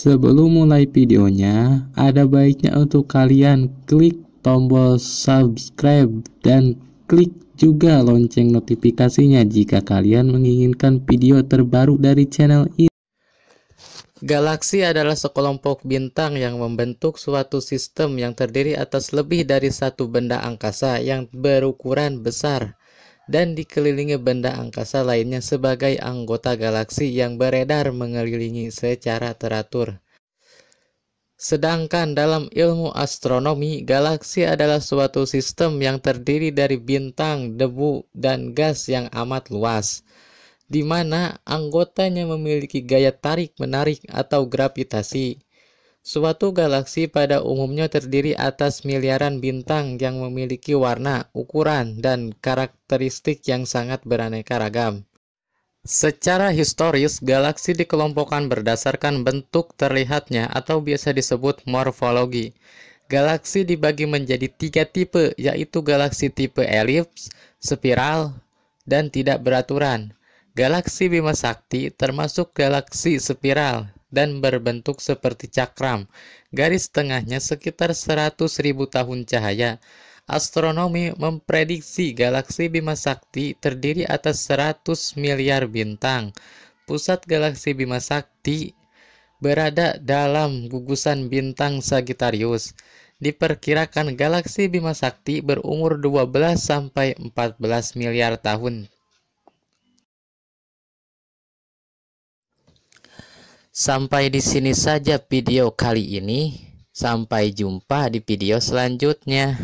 Sebelum mulai videonya, ada baiknya untuk kalian klik tombol subscribe dan klik juga lonceng notifikasinya jika kalian menginginkan video terbaru dari channel ini. Galaksi adalah sekelompok bintang yang membentuk suatu sistem yang terdiri atas lebih dari satu benda angkasa yang berukuran besar dan dikelilingi benda angkasa lainnya sebagai anggota galaksi yang beredar mengelilingi secara teratur. Sedangkan dalam ilmu astronomi, galaksi adalah suatu sistem yang terdiri dari bintang, debu, dan gas yang amat luas, di mana anggotanya memiliki gaya tarik-menarik atau gravitasi Suatu galaksi pada umumnya terdiri atas miliaran bintang yang memiliki warna, ukuran, dan karakteristik yang sangat beraneka ragam. Secara historis, galaksi dikelompokkan berdasarkan bentuk terlihatnya atau biasa disebut morfologi. Galaksi dibagi menjadi tiga tipe, yaitu galaksi tipe elips, spiral, dan tidak beraturan. Galaksi Bima Sakti termasuk galaksi spiral dan berbentuk seperti cakram. Garis tengahnya sekitar 100.000 tahun cahaya. Astronomi memprediksi galaksi Bima Sakti terdiri atas 100 miliar bintang. Pusat galaksi Bima Sakti berada dalam gugusan bintang Sagittarius. Diperkirakan galaksi Bima Sakti berumur 12 sampai 14 miliar tahun Sampai di sini saja video kali ini. Sampai jumpa di video selanjutnya.